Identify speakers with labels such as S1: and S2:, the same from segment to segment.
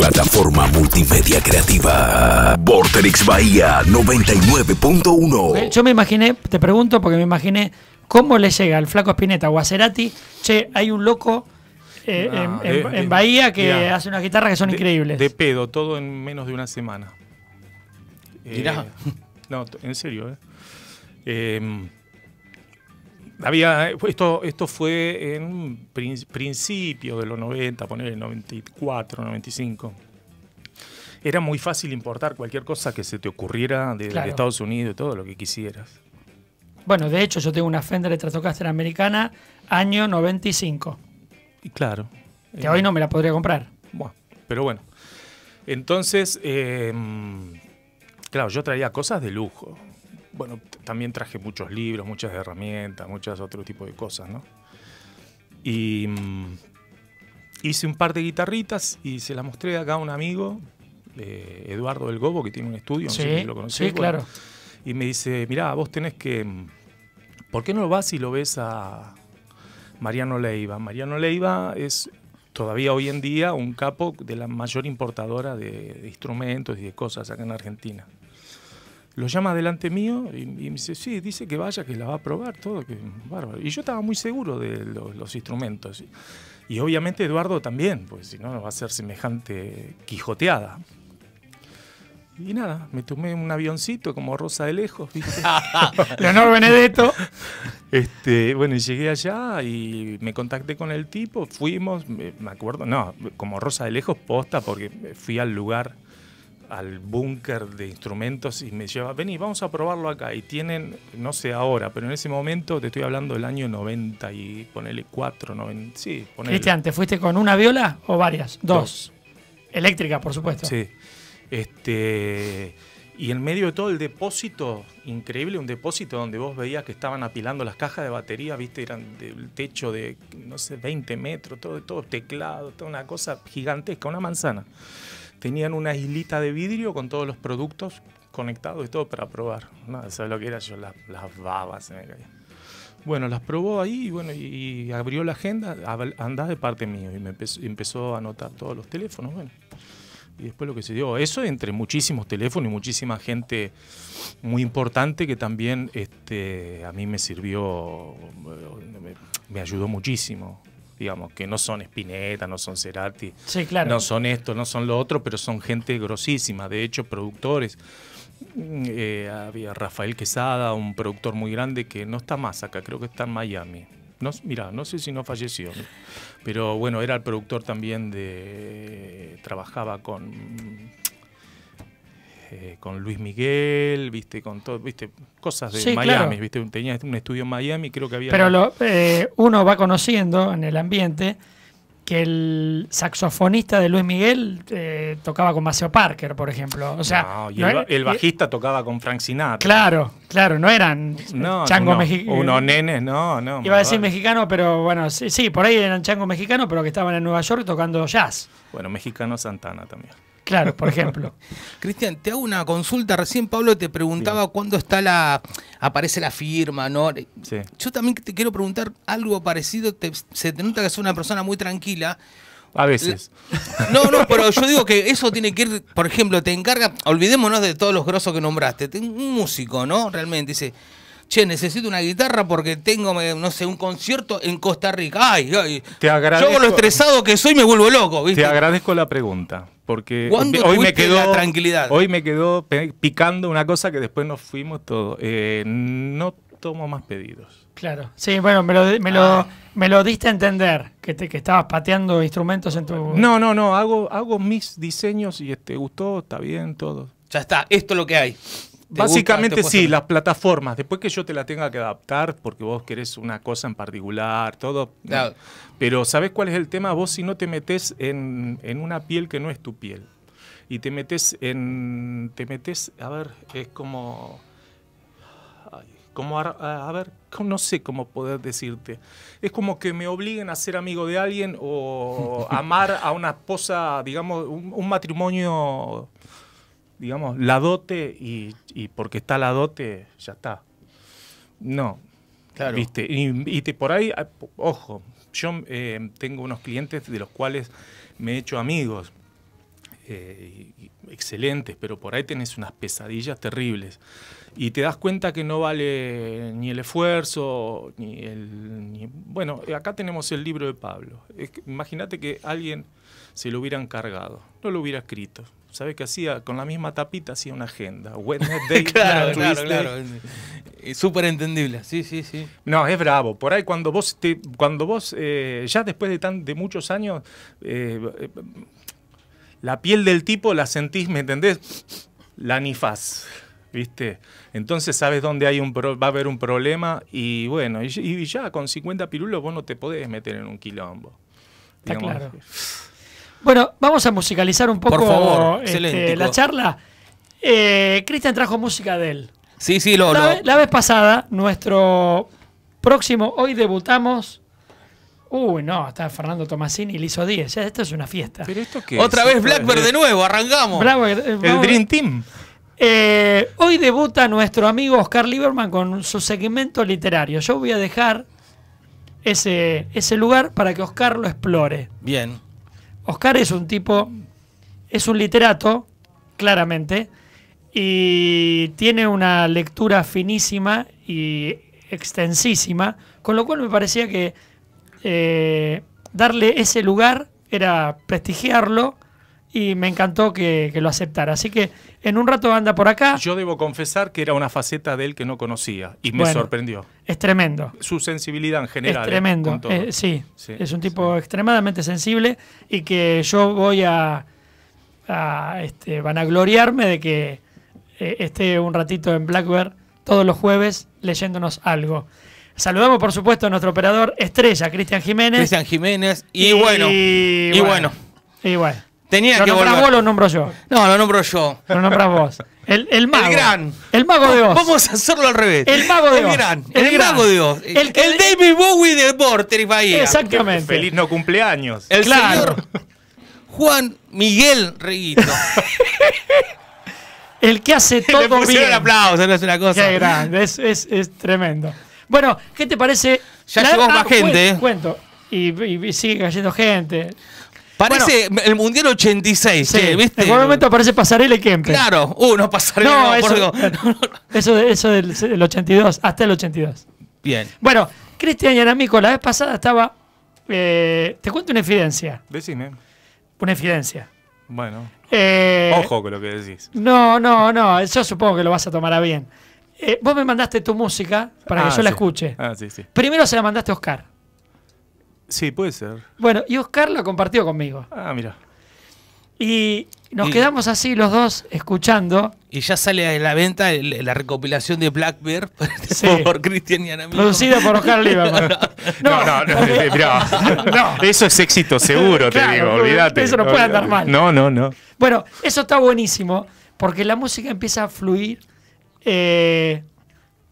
S1: Plataforma multimedia creativa. Vorterix Bahía 99.1.
S2: Yo me imaginé, te pregunto porque me imaginé cómo le llega al flaco Spinetta o a Cerati, che, hay un loco eh, ah, en, Bahía que hace unas guitarras que son increíbles. De
S1: pedo, todo en menos de una semana. Eh, no, en serio, eh. Em, había, eh, esto, esto fue en principio de los 90, poner el 94, 95 era muy fácil importar cualquier cosa que se te ocurriera de, Estados Unidos, todo lo que quisieras.
S2: Bueno, de hecho, yo tengo una Fender Stratocaster americana, año 95. Y claro. Que hoy eh, no me la podría comprar. Bueno,
S1: pero bueno. Entonces, em, claro, yo traía cosas de lujo bueno, también traje muchos libros, muchas herramientas, muchas otros tipo de cosas, ¿no? Y mm, hice un par de guitarritas y se las mostré acá a un amigo, eh, Eduardo del Gobo, que tiene un estudio, no sé si lo conocés. Sí, claro. Y me dice, mirá, vos tenés que... Mm, ¿Por qué no vas y lo ves a Mariano Leiva? Mariano Leiva es todavía hoy en día un capo de la mayor importadora de instrumentos y de cosas acá en Argentina lo llama delante mío y, me dice, sí, dice que vaya, que la va a probar, todo, que bárbaro. Y yo estaba muy seguro de los, instrumentos. Y obviamente Eduardo también, pues si no, no va a ser semejante quijoteada. Y nada, me tomé un avioncito como Rosa de Lejos, ¿viste? Leonor Benedetto. Este, bueno, llegué allá y me contacté con el tipo, fuimos, me acuerdo, no, como Rosa de Lejos, posta, porque fui al lugar al búnker de instrumentos y me lleva, vení, vamos a probarlo acá. Y tienen, no sé ahora, pero en ese momento te estoy hablando del año 90 y ponele 4, 90, sí, ponele. Cristian,
S2: ¿te fuiste con una viola o varias? Dos. eléctricas por supuesto. Sí.
S1: Este, y en medio de todo el depósito, increíble, un depósito donde vos veías que estaban apilando las cajas de batería, viste, eran del techo de, no sé, 20 metros, todo, todo teclado, toda una cosa gigantesca, una manzana tenían una islita de vidrio con todos los productos conectados y todo para probar. No, lo que era yo, las, las babas se me caían. Bueno, las probó ahí y, bueno, y abrió la agenda, andás de parte mío, y me empezó, a anotar todos los teléfonos, bueno. Y después lo que se dio, eso entre muchísimos teléfonos y muchísima gente muy importante que también este, a mí me sirvió, eh, me ayudó muchísimo digamos, que no son Spinetta, no son Cerati, no son esto, no son lo otro, pero son gente grosísima, de hecho, productores. Mm, eh, había Rafael Quesada, un productor muy grande que no está más acá, creo que está en Miami. No, mira, no sé si no falleció, pero bueno, era el productor también de. trabajaba con eh, con Luis Miguel, viste, con todo, viste, cosas de Miami, viste, tenía un estudio en Miami, creo que había. Pero
S2: eh, uno va conociendo en el ambiente que el saxofonista de Luis Miguel eh, tocaba con Maceo Parker, por ejemplo. O sea, y el,
S1: bajista tocaba con Frank Sinatra.
S2: Claro, claro, no eran no, changos mexicanos. Unos nenes, no, no. Iba a decir mexicano, pero bueno, sí, sí, por ahí eran changos mexicano, pero que estaban en Nueva York tocando jazz. Bueno, mexicano
S3: Santana también. Claro, por ejemplo. Cristian, te hago una consulta. Recién Pablo te preguntaba cuándo está la aparece la firma, ¿no? Sí. Yo también te quiero preguntar algo parecido. se te nota que es una persona muy tranquila. A veces. No, no, pero yo digo que eso tiene que ir, por ejemplo, te encarga, olvidémonos de todos los grosos que nombraste, un músico, ¿no? Realmente dice, che, necesito una guitarra porque tengo, eh, no sé, un concierto en Costa Rica. Ay, ay.
S1: Te yo con lo estresado que soy me vuelvo loco. ¿viste? Te agradezco la pregunta, porque hoy me quedó tranquilidad. Hoy me quedó picando una cosa que después nos fuimos todos. Eh, no tomo más pedidos.
S2: Claro, sí, bueno, me lo, ah. diste a entender, que, estabas pateando instrumentos en tu...
S1: No, no, no, hago, mis diseños y te este, gustó, está bien, todo. Ya está, esto es lo que hay.
S2: Básicamente
S1: sí, las plataformas. Después que yo te la tenga que adaptar, porque vos querés una cosa en particular, todo. Mm. Pero ¿sabés cuál es el tema? Vos si no te metes en, una piel que no es tu piel. Y te metes en. Te metes, a ver, es como. Como a, ver, no sé cómo poder decirte. Es como que me obliguen a ser amigo de alguien o amar a una esposa, digamos, un matrimonio digamos, la dote y, porque está la dote, ya está. No. Claro. ¿Viste? Y, por ahí, ah, ojo, yo eh, tengo unos clientes de los cuales me he hecho amigos. Eh, excelentes, pero por ahí tenés unas pesadillas terribles. Y te das cuenta que no vale ni el esfuerzo, ni el... Bueno, eh, acá tenemos el libro de Pablo. Imagínate que alguien se lo hubiera encargado, no lo hubiera escrito, sabes qué hacía? Con la misma tapita hacía una agenda. Wednesday, claro, claro, claro,
S3: eh, Súper entendible, sí, sí, sí.
S1: No, es bravo. Por ahí cuando vos, te, cuando vos eh, ya después de, tan, de muchos años, eh, la piel del tipo la sentís, ¿me entendés? La faz ¿viste? Entonces sabes dónde hay un va a haber un problema y bueno, y, ya con 50 pirulos vos no te podés meter en un quilombo. Está claro.
S2: Bueno, vamos a musicalizar un poco este, la charla. Eh, Cristian trajo música de él.
S3: Sí, sí, lo la,
S2: la, vez pasada, nuestro próximo, hoy debutamos. Uy, no, está Fernando Tomasini y le hizo 10. esto es una fiesta. ¿Pero esto qué Otra vez Blackbird de nuevo, arrancamos. Bravo. Eh, El Dream Team. Eh, hoy debuta nuestro amigo Oscar Lieberman con su segmento literario. Yo voy a dejar ese, ese lugar para que Oscar lo explore. Bien. Oscar es un tipo, es un literato, claramente, y tiene una lectura finísima y extensísima, con lo cual me parecía que eh, darle ese lugar era prestigiarlo y me encantó que, lo aceptara. Así que en un rato anda por acá. Yo debo confesar que era una
S1: faceta de él que no conocía y me sorprendió.
S2: Es tremendo.
S1: Su sensibilidad en general. Es ¿eh? tremendo, eh, sí, Es un
S2: tipo extremadamente sensible y que yo voy a, a este, vanagloriarme de que eh, esté un ratito en Blackbird todos los jueves leyéndonos algo. Saludamos, por supuesto, a nuestro operador estrella,
S3: Cristian Jiménez. Cristian Jiménez. Y, bueno, y bueno. Y bueno. Y bueno. Tenía lo que volver. vos, lo
S2: nombro yo. No, lo
S3: nombro yo. Lo nombras vos. El, el, mago. El gran. El mago de vos. Vamos a hacerlo al revés. El mago de vos. El gran. El, mago de vos. El, el, David Bowie de Border y Bahía. Exactamente. Feliz no cumpleaños. El señor Juan Miguel Reguito. el que hace todo Le pusieron bien. aplauso, no es una cosa. Qué grande,
S2: es, es, es tremendo. Bueno, ¿qué te parece? Ya llegó más ah, gente. ¿eh? Cuento. y sigue cayendo gente.
S3: Parece el Mundial 86, sí, ¿viste? En algún momento
S2: aparece Pasarela y Kempe. Claro,
S3: uno uh, Pasarela. No, eso,
S2: eso, eso del, 82, hasta el 82. Bien. Bueno, Cristian Yanamico, la vez pasada estaba. Eh, te cuento una evidencia. Decime. Una evidencia. Bueno. Eh, Ojo con lo que decís. No, no, no. Yo supongo que lo vas a tomar a bien. Eh, vos me mandaste tu música para que ah, yo la escuche. Ah, sí, sí. Primero se la mandaste a Oscar.
S3: Sí, puede ser.
S2: Bueno, y Oscar lo compartió conmigo. Ah, mira. Y nos quedamos así los dos escuchando.
S3: Y ya sale a la venta la recopilación de Black por Cristian y Anamino. Producida por Oscar Lieberman. No, no, eh,
S1: no, Eso es éxito seguro, te digo, olvídate. Eso no puede andar mal. No, no, no.
S2: Bueno, eso está buenísimo porque la música empieza a fluir. Eh,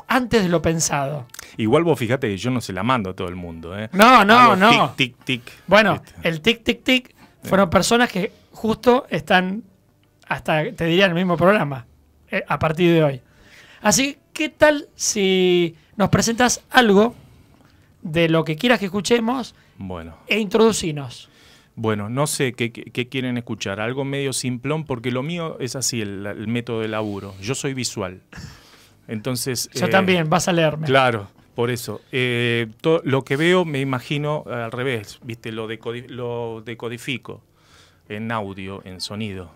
S2: antes de lo pensado.
S1: Igual vos fíjate que yo no se la mando a todo el mundo. ¿eh? No, no, no. Tic, tic, tic.
S2: Bueno, el tic, tic, tic fueron personas que justo están, hasta te diría, en el mismo programa eh, a partir de hoy. Así, ¿qué tal si nos presentas algo de lo que quieras que escuchemos bueno. e introducinos?
S1: Bueno, no sé qué, quieren escuchar, algo medio simplón, porque lo mío es así, el, el método de laburo. Yo soy visual. Entonces. Yo eh, también, vas a leerme. Claro, por eso. Eh, lo que veo me imagino al revés, ¿viste? Lo, lo decodifico en audio, en sonido,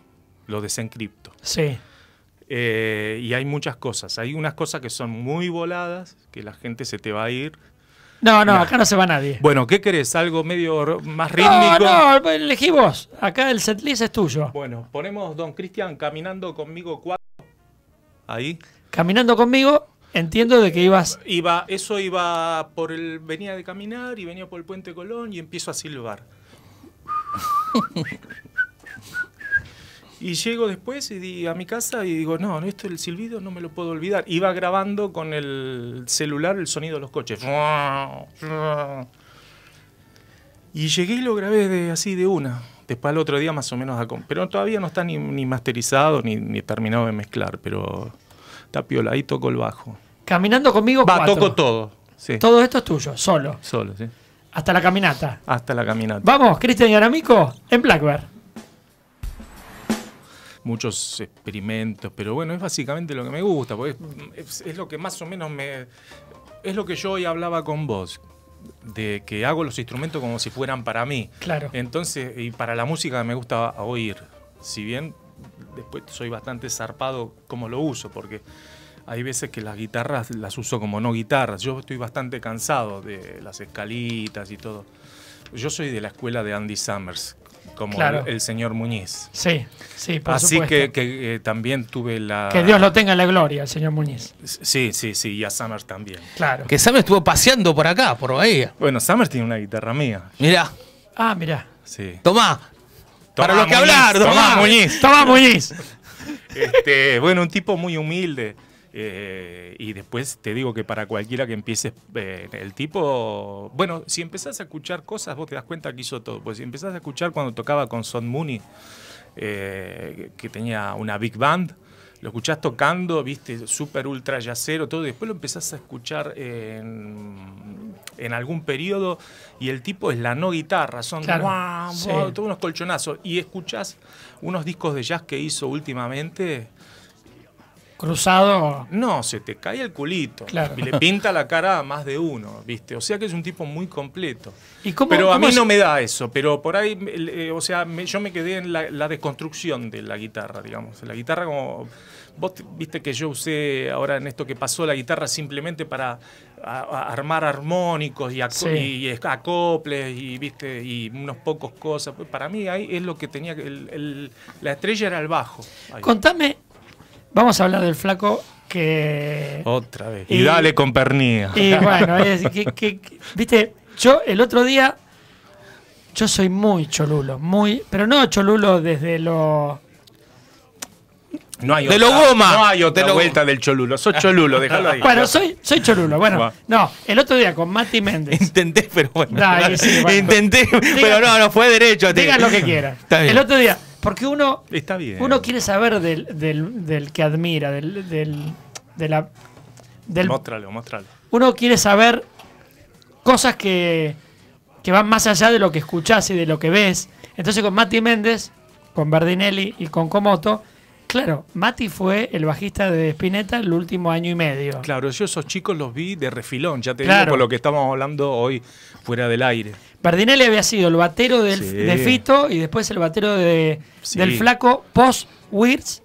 S1: lo desencripto. Sí. Eh, y hay muchas cosas. Hay unas cosas que son muy voladas, que la gente se te va a ir.
S2: No, no, acá no se va nadie. Bueno,
S1: ¿qué querés? ¿Algo medio más rítmico? No,
S2: no, elegí vos. Acá el setlist es tuyo. Bueno, ponemos
S1: Don Cristian caminando
S2: conmigo cuatro. Ahí caminando conmigo, entiendo de que ibas.
S1: Iba, eso iba por el. Venía de caminar y venía por el puente Colón y empiezo a silbar. y llego después y di, a mi casa y digo, no, esto el silbido no me lo puedo olvidar. Iba grabando con el celular el sonido de los coches. Y llegué y lo grabé de, así de una. Después al otro día más o menos, pero todavía no está ni, masterizado ni, ni terminado de mezclar, pero Está piola, ahí toco el
S2: bajo. Caminando conmigo, Va, toco todo. Todo esto es tuyo, solo. Solo, sí. Hasta la caminata.
S1: Hasta la caminata.
S2: Vamos, Cristian y Aramico, en Blackbird.
S1: Muchos experimentos, pero bueno, es básicamente lo que me gusta, porque es, es lo que más o menos me. Es lo que yo hoy hablaba con vos de que hago los instrumentos como si fueran para mí. Claro. Entonces, y para la música me gusta oír. Si bien después soy bastante zarpado como lo uso, porque hay veces que las guitarras las uso como no guitarras. Yo estoy bastante cansado de las escalitas y todo. Yo soy de la escuela de Andy Summers, como el, señor Muñiz. Sí, sí, por Así que, eh, también tuve la... Que Dios
S2: lo tenga en la gloria, el señor Muñiz.
S1: Sí, sí, sí, y a Summers también. Claro. Que Summers estuvo paseando por acá, por Bahía. Bueno, Summers tiene una guitarra mía. Mirá. Ah, mirá. Sí. Tomá, para lo que hablar, Tomás Muñiz. toma Muñiz. Este, bueno, un tipo muy humilde. Eh, y después te digo que para cualquiera que empieces, eh, el tipo, bueno, si empezás a escuchar cosas, vos te das cuenta que hizo todo. Pues si empezás a escuchar cuando tocaba con Son Mooney, eh, que tenía una big band, lo escuchás tocando, viste, súper ultra yacero, todo, después lo empezás a escuchar en, algún periodo y el tipo es la no guitarra, son todos unos colchonazos. Y escuchás unos discos de jazz que hizo últimamente cruzado. No, se te cae el culito. Y le pinta la cara a más de uno, ¿viste? O sea que es un tipo muy completo.
S2: pero a mí no me da
S1: eso, pero por ahí, eh, o sea, yo me quedé en la, desconstrucción de la guitarra, digamos. La guitarra como... Vos viste que yo usé ahora en esto que pasó la guitarra simplemente para armar armónicos y, acoples y viste y unos pocos cosas. Para mí ahí es lo que tenía que. la estrella era el bajo. Contame
S2: Vamos a hablar del flaco que...
S1: Otra vez. Y, dale con pernía. Y bueno,
S2: viste, yo el otro día, yo soy muy cholulo, muy, pero no cholulo desde lo...
S1: No hay de lo goma. No hay otra vuelta del cholulo. Soy cholulo, déjalo ahí. Bueno, soy,
S2: soy cholulo. Bueno, no. El otro día con Mati Méndez. Intenté, pero bueno. Intenté, pero no, no fue derecho. Digan lo que quieran. El otro día porque uno. Uno quiere saber del, del, del que admira, del. del de la, del, Uno quiere saber cosas que, que van más allá de lo que escuchás y de lo que ves. Entonces, con Mati Méndez, con Bardinelli y con Komoto. Claro, Mati fue el bajista de Spinetta el último año y medio.
S1: Claro, yo esos chicos los vi de refilón, ya te digo por lo que estamos hablando hoy fuera del aire.
S2: Pardinelli había sido el batero del, de Fito y después el batero de, del Flaco post Wirtz,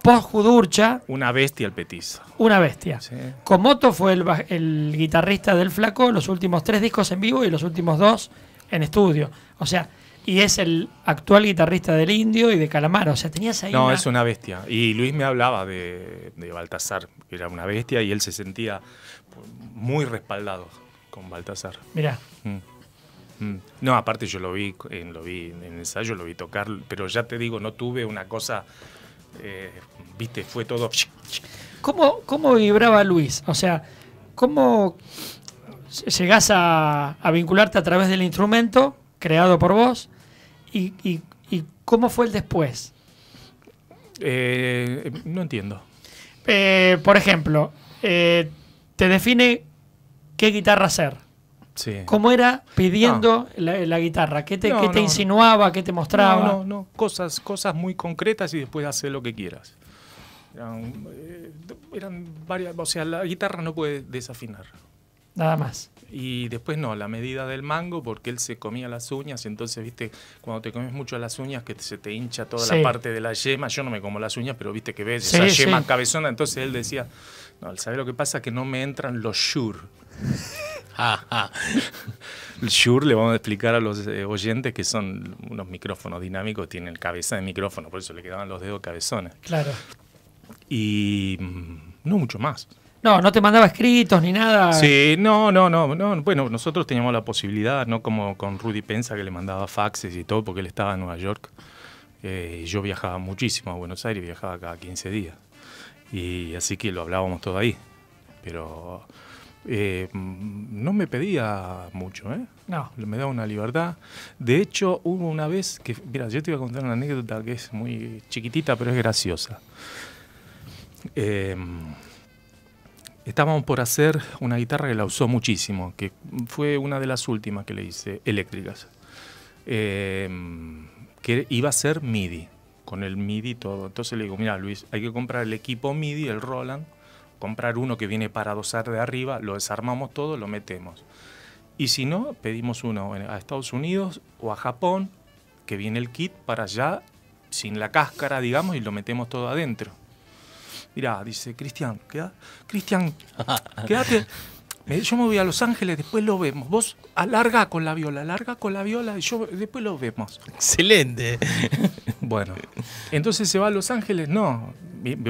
S2: post Judurcha.
S1: Una bestia el Petiz.
S2: Una bestia. Komoto Comoto fue el, el guitarrista del Flaco los últimos tres discos en vivo y los últimos dos en estudio. O sea, y es el actual guitarrista del Indio y de Calamar, O sea, tenías ahí. No, es
S1: una bestia. Y Luis me hablaba de, Baltasar, que era una bestia, y él se sentía muy respaldado con Baltasar.
S2: Mirá. Mm.
S1: Mm. No, aparte yo lo vi, en, lo vi en el ensayo, lo vi tocar, pero ya te digo, no tuve una cosa. Eh, viste, fue todo.
S2: ¿Cómo, ¿Cómo vibraba Luis? O sea, ¿cómo llegás a, a vincularte a través del instrumento creado por vos? ¿Y, y, cómo fue el después?
S1: Eh, no entiendo.
S2: Eh, por ejemplo, eh, te define qué guitarra hacer? ¿Cómo era pidiendo la, guitarra? ¿Qué te, insinuaba? ¿Qué te mostraba? No, no, Cosas, cosas muy
S1: concretas y después hacer lo que quieras. eran varias. O sea, la guitarra no puede desafinar nada más. Y después no, la medida del mango, porque él se comía las uñas, entonces, viste, cuando te comes mucho las uñas, que se te hincha toda la parte de la yema, yo no me como las uñas, pero viste que ves esa yema cabezona, entonces él decía, no, saber lo que pasa? Que no me entran los shur el shur le vamos a explicar a los eh, oyentes que son unos micrófonos dinámicos, tienen cabeza de micrófono, por eso le quedaban los dedos cabezones. Claro. Y mm, no mucho más.
S2: No, no te mandaba escritos ni nada.
S1: Sí, no, no, no, Bueno, nosotros teníamos la posibilidad, no como con Rudy Pensa, que le mandaba faxes y todo, porque él estaba en Nueva York. Eh, yo viajaba muchísimo a Buenos Aires, viajaba cada 15 días. Y así que lo hablábamos todo ahí. Pero eh, no me pedía mucho, ¿eh? No. Me daba una libertad. De hecho, hubo una vez que, mira, yo te iba a contar una anécdota que es muy chiquitita, pero es graciosa. Eh, Estábamos por hacer una guitarra que la usó muchísimo, que fue una de las últimas que le hice, eléctricas, em, que iba a ser MIDI, con el MIDI todo. Entonces le digo, mira Luis, hay que comprar el equipo MIDI, el Roland, comprar uno que viene para dosar de arriba, lo desarmamos todo, lo metemos. Y si no, pedimos uno a Estados Unidos o a Japón, que viene el kit para allá, sin la cáscara, digamos, y lo metemos todo adentro. Mirá, dice, Cristian, queda, Cristian, quédate. Yo me voy a Los Ángeles, después lo vemos. Vos alarga con la viola, alarga con la viola y yo después lo vemos.
S3: Excelente. Bueno,
S1: entonces se va a Los Ángeles, no.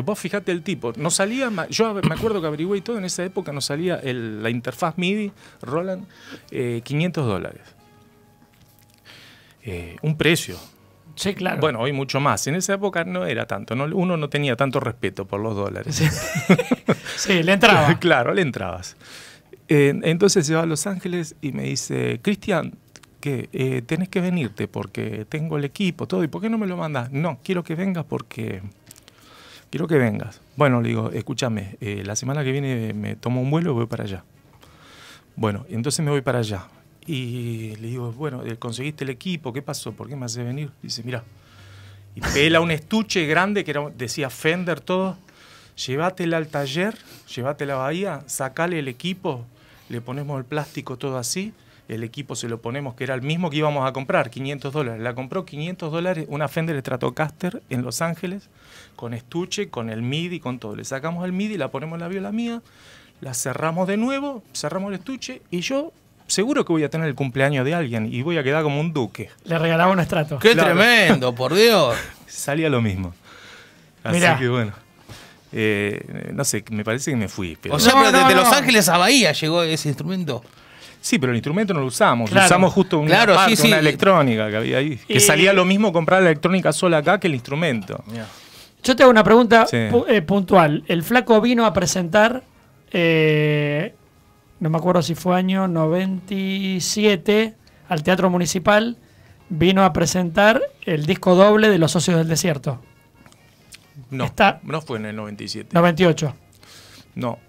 S1: Vos fijate el tipo, no salía, yo me acuerdo que averigüé todo, en esa época no salía la interfaz MIDI, Roland, 500 eh, dólares. Eh, un precio, Sí, claro. Bueno, hoy mucho más. En esa época no era tanto, uno no tenía tanto respeto por los dólares. Sí, le entraba. claro, le entrabas. Eh, entonces se va a Los Ángeles y me dice, Cristian, que eh, tenés que venirte porque tengo el equipo, todo, ¿y por qué no me lo mandas? No, quiero que vengas porque quiero que vengas. Bueno, le digo, escúchame, eh, la semana que viene me tomo un vuelo y voy para allá. Bueno, entonces me voy para allá. Y le digo, bueno, eh, conseguiste el equipo, ¿qué pasó? ¿Por qué me hace venir? dice, mira, y pela un estuche grande que decía Fender todo, llévatela al taller, llévatela a Bahía, sacale el equipo, le ponemos el plástico todo así, el equipo se lo ponemos, que era el mismo que íbamos a comprar, 500 dólares. La compró 500 dólares, una Fender Stratocaster en Los Ángeles, con estuche, con el MIDI, con todo. Le sacamos el MIDI, la ponemos en la viola mía, la cerramos de nuevo, cerramos el estuche y yo seguro que voy a tener el cumpleaños de alguien y voy a quedar como un duque.
S2: Le regalaba un estrato. ¡Qué tremendo,
S1: por Dios! Salía lo mismo. Así que bueno. Eh, no sé, me parece que me fui. Pero... O sea, Los
S3: Ángeles a Bahía llegó ese instrumento.
S1: Sí, pero el instrumento no lo usamos. Lo usamos justo una, claro, electrónica que había ahí. Que salía lo mismo comprar la electrónica sola acá que el instrumento.
S2: Yo te hago una pregunta eh, puntual. El flaco vino a presentar eh, no me acuerdo si fue año 97, al Teatro Municipal, vino a presentar el disco doble de Los Socios del Desierto.
S1: No, no fue en el 97.
S2: 98. No,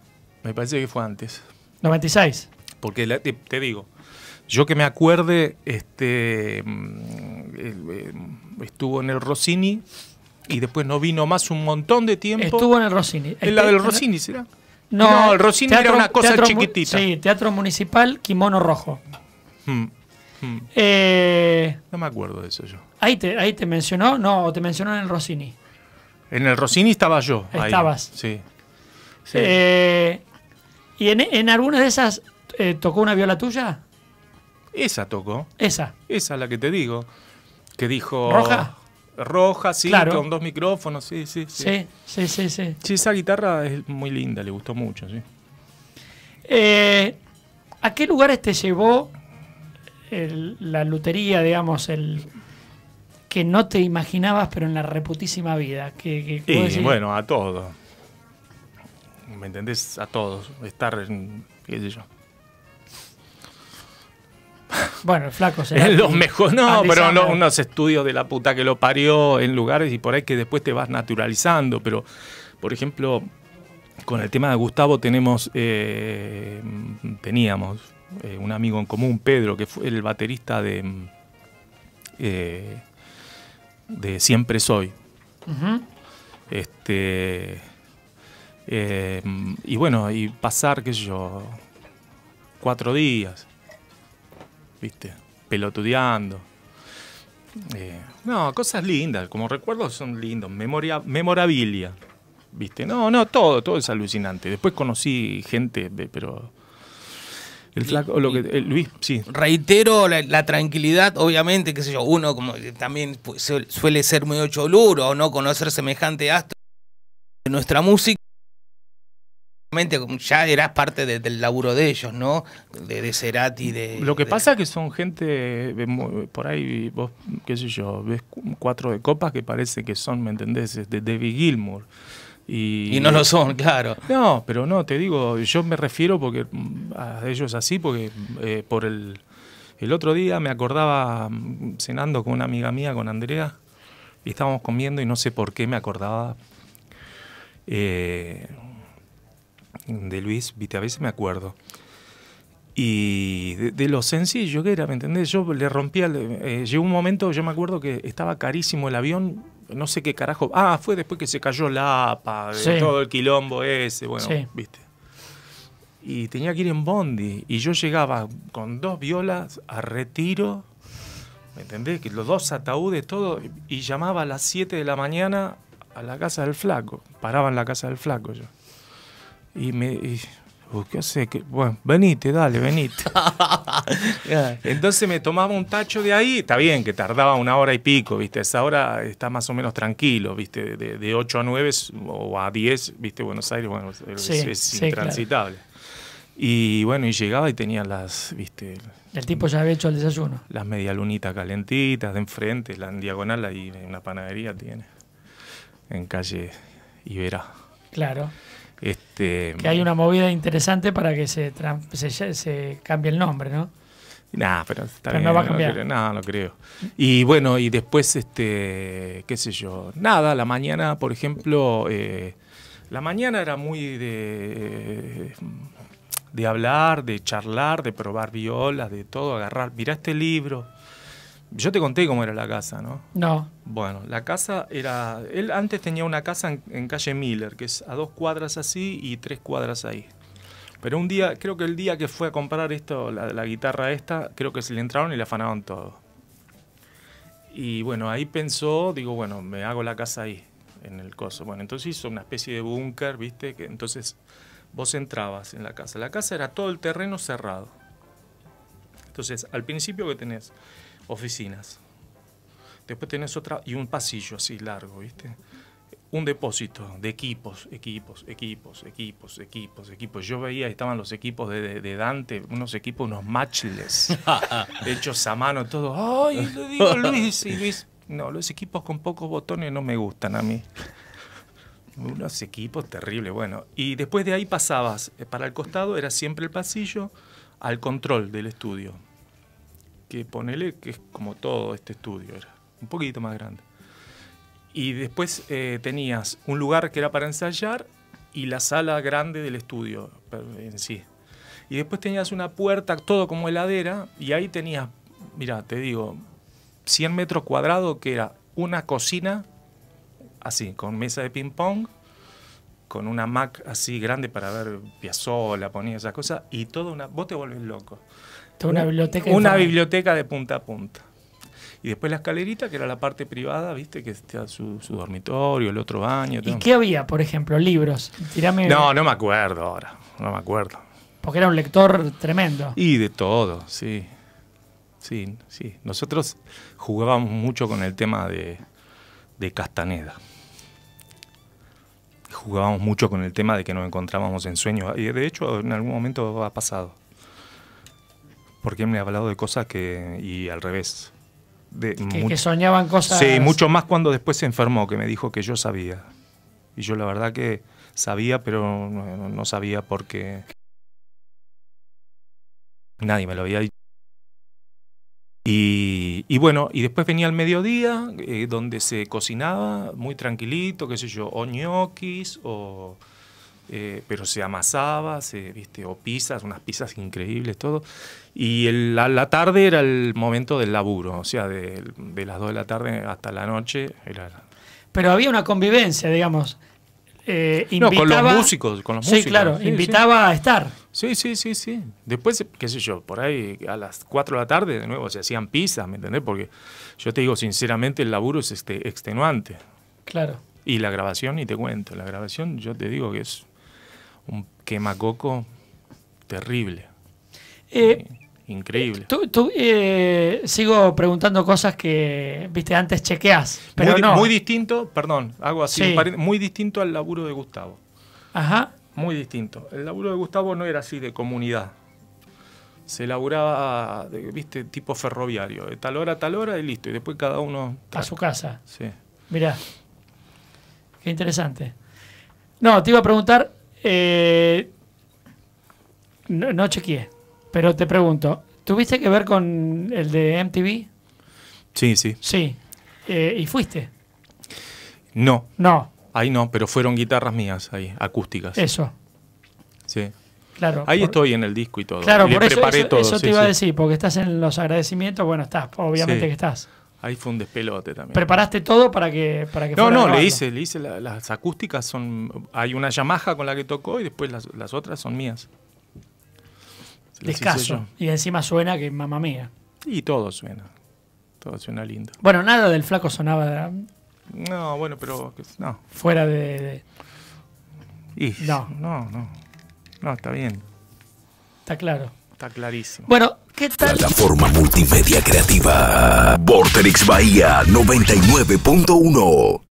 S1: me parece que fue antes.
S2: 96.
S1: Porque te, digo, yo que me acuerde, este, mm, eh, estuvo en el Rossini y después no vino más un montón de tiempo. Estuvo en
S2: el Rossini. En la este, del Rossini, ¿será? No, el Rossini era una cosa chiquitita. Sí, Teatro Municipal, Kimono Rojo.
S1: Hmm, hmm.
S2: Eh, no me acuerdo de eso yo. Ahí te, ahí te mencionó, no, te mencionó en el Rossini.
S1: En el Rossini estaba yo. Estabas. sí.
S2: Eh, ¿Y en, en, alguna de esas eh, tocó una viola tuya?
S1: Esa tocó. Esa. Esa, es la que te digo. Que dijo. ¿Roja? roja, sí, con dos micrófonos, sí, sí, sí.
S2: Sí, sí, sí.
S1: Sí, esa guitarra es muy linda, le gustó mucho, sí.
S2: Eh, ¿A qué lugares te llevó la lutería, digamos, el que no te imaginabas, pero en la reputísima vida? Que, y, bueno,
S1: a todos ¿Me entendés? A todos. Estar, en, qué sé yo
S2: bueno, el flaco será. los mejores, no, pero
S1: unos estudios de la puta que lo parió en lugares y por ahí que después te vas naturalizando. Pero, por ejemplo, con el tema de Gustavo tenemos, eh, teníamos eh, un amigo en común, Pedro, que fue el baterista de, eh, de Siempre Soy. Este. y bueno, y pasar, qué sé yo, cuatro días ¿viste? Pelotudeando. Eh, no, cosas lindas, como recuerdos son lindos, memoria, memorabilia. ¿Viste? No, no, todo, todo es alucinante. Después conocí gente, pero el flaco, lo que, Luis, sí.
S3: Reitero la, tranquilidad, obviamente, qué sé yo, uno como también suele ser muy choluro o no conocer semejante astro de nuestra música. Ya eras parte del laburo de ellos, ¿no? De, de Cerati, de... Lo que pasa es que son gente,
S1: eh, por ahí vos, qué sé yo, ves cuatro de copas que parece que son, ¿me entendés? De David Gilmour. Y, no lo son, claro. No, pero no, te digo, yo me refiero porque mm, a ellos así, porque eh, por el, el otro día me acordaba mm, cenando con una amiga mía, con Andrea, y estábamos comiendo y no sé por qué me acordaba... Eh, de Luis viste, a veces me acuerdo. Y de, lo sencillo que era, ¿me entendés? Yo le rompía, eh, llegó un momento, yo me acuerdo que estaba carísimo el avión, no sé qué carajo. Ah, fue después que se cayó la APA, todo el quilombo ese, bueno, viste. Y tenía que ir en Bondi. Y yo llegaba con dos violas a retiro, ¿me entendés? Que los dos ataúdes, todo, y llamaba a las 7 de la mañana a la casa del flaco. Paraba en la casa del flaco yo. Y me. ¿Qué hace? Bueno, venite, dale, venite. Entonces me tomaba un tacho de ahí, está bien que tardaba una hora y pico, ¿viste? Esa hora está más o menos tranquilo, ¿viste? De, de 8 a 9 o a 10, ¿viste? Buenos Aires, bueno, es, intransitable. Y bueno, y llegaba y tenía las, viste...
S2: El tipo ya había hecho el desayuno.
S1: Las medialunitas calentitas de enfrente, la en diagonal, ahí en una panadería tiene, en calle Iberá. Claro. Este, que hay
S2: una movida interesante para que se, se, cambie el nombre, ¿no?
S1: Nah, pero, está no va a cambiar. No, creo. Y bueno, y después, este, qué sé yo, nada, la mañana, por ejemplo, eh, la mañana era muy de, de hablar, de charlar, de probar violas, de todo, agarrar, mirá este libro, yo te conté cómo era la casa, ¿no? No. Bueno, la casa era. Él antes tenía una casa en, calle Miller, que es a dos cuadras así y tres cuadras ahí. Pero un día, creo que el día que fue a comprar esto, la, guitarra esta, creo que se le entraron y le afanaban todo. Y bueno, ahí pensó, digo, bueno, me hago la casa ahí, en el coso. Bueno, entonces hizo una especie de búnker, ¿viste? Que entonces vos entrabas en la casa. La casa era todo el terreno cerrado. Entonces, al principio que tenés oficinas. Después tenés otra y un pasillo así largo, ¿viste? Un depósito de equipos, equipos, equipos, equipos, equipos, equipos. Yo veía, estaban los equipos de, Dante, unos equipos, unos matchless, hechos a mano, todo. ¡Ay! Le digo Luis. No, los equipos con pocos botones no me gustan a mí. Unos equipos terribles, bueno. Y después de ahí pasabas, eh, para el costado era siempre el pasillo al control del estudio que ponele que es como todo este estudio, era un poquito más grande. Y después eh, tenías un lugar que era para ensayar y la sala grande del estudio en sí. Y después tenías una puerta, todo como heladera, y ahí tenías, mira, te digo, 100 metros cuadrados que era una cocina, así, con mesa de ping-pong, con una Mac así grande para ver Piazzola, ponía esas cosas, y todo una. Vos te volvés loco una biblioteca. de punta a punta. Y después la escalerita, que era la parte privada, viste, que está su, su dormitorio, el otro baño. ¿Y qué
S2: había, por ejemplo? ¿Libros? No,
S1: no me acuerdo ahora, no me acuerdo.
S2: Porque era un lector tremendo.
S1: Y de todo, sí. Sí, sí. Nosotros jugábamos mucho con el tema de, de Castaneda. Jugábamos mucho con el tema de que nos encontrábamos en sueños. Y de hecho, en algún momento ha pasado porque me ha hablado de cosas que. y al revés. De, que, soñaban cosas. Sí, mucho más cuando después se enfermó, que me dijo que yo sabía. Y yo la verdad que sabía, pero no, sabía sabía porque. Nadie me lo había dicho. Y, y, bueno, y después venía el mediodía, eh, donde se cocinaba muy tranquilito, qué sé yo, o ñoquis, o, eh, pero se amasaba, se, ¿viste? o pizzas, unas pizzas increíbles, todo. Y la, tarde era el momento del laburo, o sea, de, las 2 de la tarde hasta la noche. Era...
S2: Pero había una convivencia, digamos. Eh, invitaba... No, con los músicos, sí, Claro, invitaba a estar. Sí, sí, sí, sí.
S1: Después, qué sé yo, por ahí a las 4 de la tarde de nuevo se hacían pizzas, ¿me entendés? Porque yo te digo, sinceramente, el laburo es este, extenuante. Claro. Y la grabación, y te cuento, la grabación yo te digo que es un quemacoco
S2: terrible. Eh, increíble. Eh, tú, eh, sigo preguntando cosas que, viste, antes chequeás, pero muy, muy distinto,
S1: perdón, hago así, muy distinto al laburo de Gustavo. Ajá. Muy distinto. El laburo de Gustavo no era así de comunidad. Se laburaba viste, tipo ferroviario, de tal hora a tal hora y listo. Y después cada uno...
S2: A su casa. Sí. Mirá. Qué interesante. No, te iba a preguntar... Eh, no, no chequeé. Pero te pregunto, ¿tuviste que ver con el de MTV? Sí, sí. Sí. Eh, ¿Y fuiste?
S1: No. No. Ahí no, pero fueron guitarras mías ahí, acústicas. Eso. Sí.
S2: Claro. Ahí estoy en el disco y todo. Claro, eso, preparé eso te iba a decir, porque estás en los agradecimientos, bueno, estás, obviamente que estás. Ahí fue un despelote
S1: también. ¿Preparaste
S2: todo para que, para que No, no, le
S1: hice, le hice las acústicas son. Hay una Yamaha con la que tocó y después las otras son mías. Descaso.
S2: Y encima suena que mamá mía. Y
S1: todo suena. Todo suena lindo.
S2: Bueno, nada del flaco sonaba.
S1: No, bueno, pero. No.
S2: Fuera de. no. No, no. No, está bien. Está claro. Está clarísimo. Bueno, ¿qué tal?
S3: la Plataforma multimedia
S1: creativa. vortex Bahía 99.1.